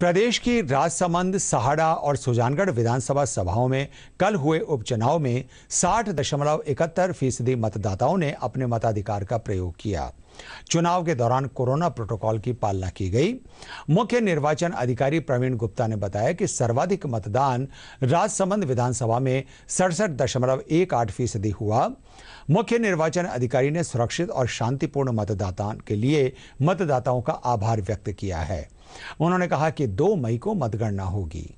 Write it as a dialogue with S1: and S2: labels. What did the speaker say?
S1: प्रदेश की राजसमंद सहाड़ा और सुजानगढ़ विधानसभा सभाओं में कल हुए उपचुनाव में साठ दशमलव इकहत्तर फीसदी मतदाताओं ने अपने मताधिकार का प्रयोग किया चुनाव के दौरान कोरोना प्रोटोकॉल की पालना की गई मुख्य निर्वाचन अधिकारी प्रवीण गुप्ता ने बताया कि सर्वाधिक मतदान राजसमंद विधानसभा में सड़सठ दशमलव एक आठ फीसदी हुआ मुख्य निर्वाचन अधिकारी ने सुरक्षित और शांतिपूर्ण मतदान के लिए मतदाताओं का आभार व्यक्त किया है उन्होंने कहा कि दो मई को मतगणना होगी